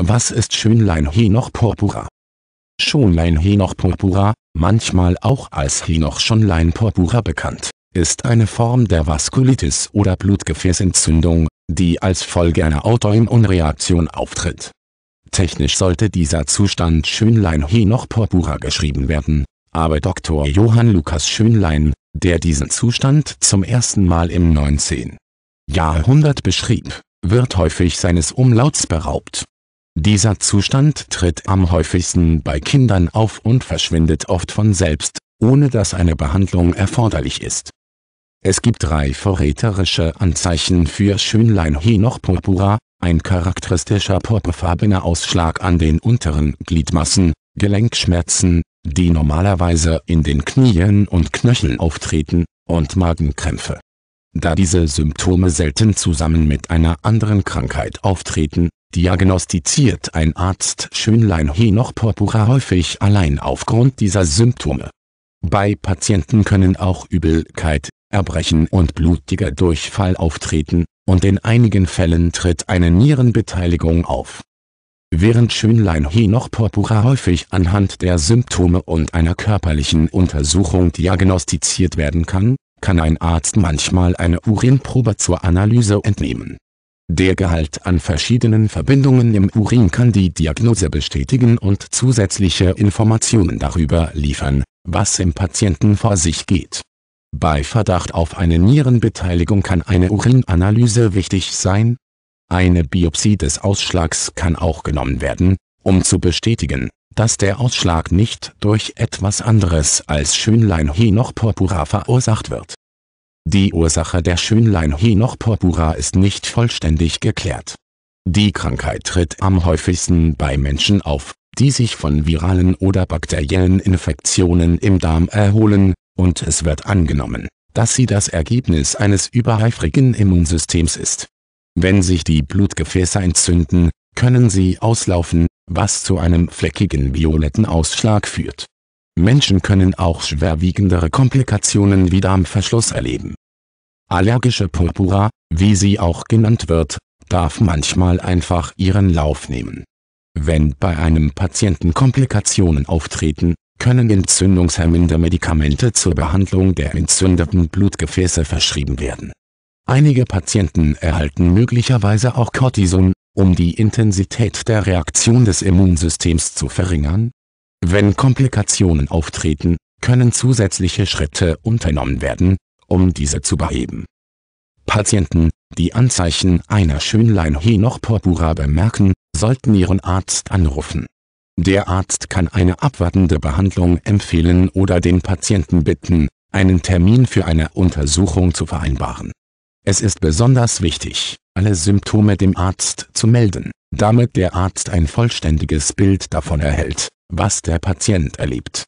Was ist Schönlein Henoch purpura? Schönlein Henoch purpura, manchmal auch als Henoch Schönlein purpura bekannt, ist eine Form der Vaskulitis oder Blutgefäßentzündung, die als Folge einer Autoimmunreaktion auftritt. Technisch sollte dieser Zustand Schönlein Henoch purpura geschrieben werden, aber Dr. Johann Lukas Schönlein, der diesen Zustand zum ersten Mal im 19. Jahrhundert beschrieb, wird häufig seines Umlauts beraubt dieser Zustand tritt am häufigsten bei Kindern auf und verschwindet oft von selbst, ohne dass eine Behandlung erforderlich ist. Es gibt drei verräterische Anzeichen für Schönlein Henoch purpura, ein charakteristischer purpurfarbener Ausschlag an den unteren Gliedmassen, Gelenkschmerzen, die normalerweise in den Knien und Knöcheln auftreten, und Magenkrämpfe. Da diese Symptome selten zusammen mit einer anderen Krankheit auftreten, diagnostiziert ein Arzt Schönlein Henoch purpura häufig allein aufgrund dieser Symptome. Bei Patienten können auch Übelkeit, Erbrechen und blutiger Durchfall auftreten, und in einigen Fällen tritt eine Nierenbeteiligung auf. Während Schönlein Henoch purpura häufig anhand der Symptome und einer körperlichen Untersuchung diagnostiziert werden kann, kann ein Arzt manchmal eine Urinprobe zur Analyse entnehmen der Gehalt an verschiedenen Verbindungen im Urin kann die Diagnose bestätigen und zusätzliche Informationen darüber liefern, was im Patienten vor sich geht. Bei Verdacht auf eine Nierenbeteiligung kann eine Urinanalyse wichtig sein. Eine Biopsie des Ausschlags kann auch genommen werden, um zu bestätigen, dass der Ausschlag nicht durch etwas anderes als Schönlein noch purpura verursacht wird die Ursache der Schönlein Henoch purpura ist nicht vollständig geklärt. Die Krankheit tritt am häufigsten bei Menschen auf, die sich von viralen oder bakteriellen Infektionen im Darm erholen, und es wird angenommen, dass sie das Ergebnis eines übereifrigen Immunsystems ist. Wenn sich die Blutgefäße entzünden, können sie auslaufen, was zu einem fleckigen violetten Ausschlag führt Menschen können auch schwerwiegendere Komplikationen wie Darmverschluss erleben. Allergische Purpura, wie sie auch genannt wird, darf manchmal einfach ihren Lauf nehmen. Wenn bei einem Patienten Komplikationen auftreten, können entzündungshemmende Medikamente zur Behandlung der entzündeten Blutgefäße verschrieben werden. Einige Patienten erhalten möglicherweise auch Cortison, um die Intensität der Reaktion des Immunsystems zu verringern, wenn Komplikationen auftreten, können zusätzliche Schritte unternommen werden, um diese zu beheben. Patienten, die Anzeichen einer Schönlein-Henoch purpura bemerken, sollten ihren Arzt anrufen. Der Arzt kann eine abwartende Behandlung empfehlen oder den Patienten bitten, einen Termin für eine Untersuchung zu vereinbaren. Es ist besonders wichtig, alle Symptome dem Arzt zu melden, damit der Arzt ein vollständiges Bild davon erhält, was der Patient erlebt